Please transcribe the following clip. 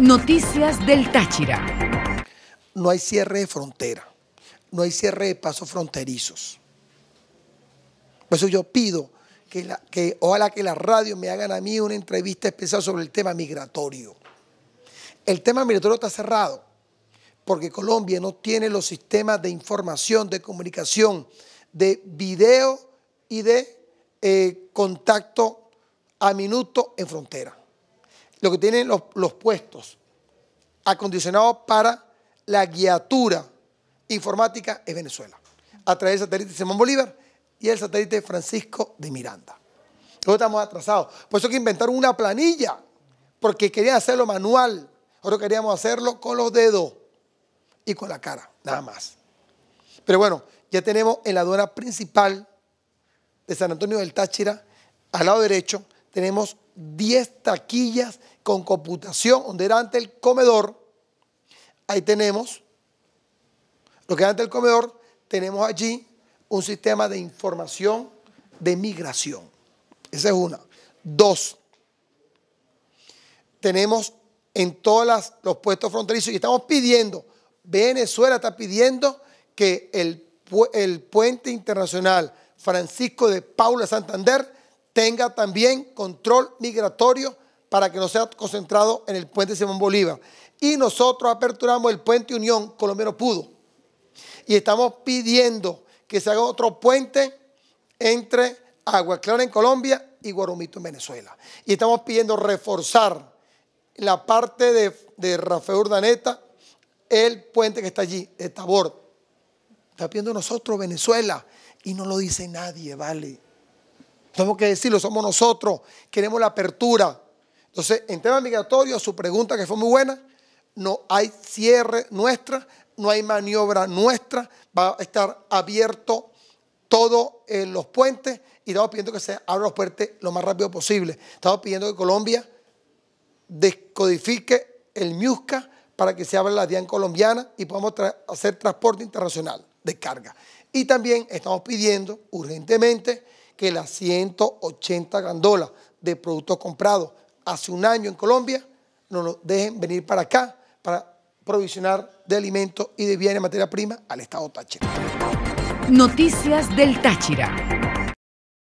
Noticias del Táchira. No hay cierre de frontera, no hay cierre de pasos fronterizos. Por eso yo pido que, ojalá que la radio me hagan a mí una entrevista especial sobre el tema migratorio. El tema migratorio está cerrado porque Colombia no tiene los sistemas de información, de comunicación, de video y de eh, contacto a minuto en frontera lo que tienen los, puestos acondicionados para la guiatura informática es Venezuela, a través del satélite Simón Bolívar y el satélite Francisco de Miranda. Nosotros estamos atrasados. Por eso que inventaron una planilla, porque querían hacerlo manual. Nosotros queríamos hacerlo con los dedos y con la cara, nada más. Pero bueno, ya tenemos en la aduana principal de San Antonio del Táchira, al lado derecho, tenemos 10 taquillas con computación, donde era ante el comedor, ahí tenemos, lo que era ante el comedor, tenemos allí un sistema de información de migración. Esa es una. Dos, tenemos en todos los puestos fronterizos y estamos pidiendo, Venezuela está pidiendo que el, el puente internacional Francisco de Paula Santander tenga también control migratorio para que no sea concentrado en el puente Simón Bolívar. Y nosotros aperturamos el puente Unión Colombiano Pudo. Y estamos pidiendo que se haga otro puente entre Agua Clara en Colombia y Guarumito en Venezuela. Y estamos pidiendo reforzar la parte de, de Rafael Urdaneta, el puente que está allí, de Tabor. Está pidiendo nosotros Venezuela. Y no lo dice nadie, vale. Tenemos que decirlo, somos nosotros, queremos la apertura. Entonces, en tema migratorio, su pregunta que fue muy buena, no hay cierre nuestra, no hay maniobra nuestra, va a estar abierto todos en los puentes y estamos pidiendo que se abran los puentes lo más rápido posible. Estamos pidiendo que Colombia descodifique el MIUSCA para que se abra la DIAN colombiana y podamos hacer transporte internacional de carga. Y también estamos pidiendo urgentemente que las 180 gandolas de productos comprados hace un año en Colombia no nos dejen venir para acá para provisionar de alimentos y de bienes materia prima al Estado Táchira. Noticias del Táchira.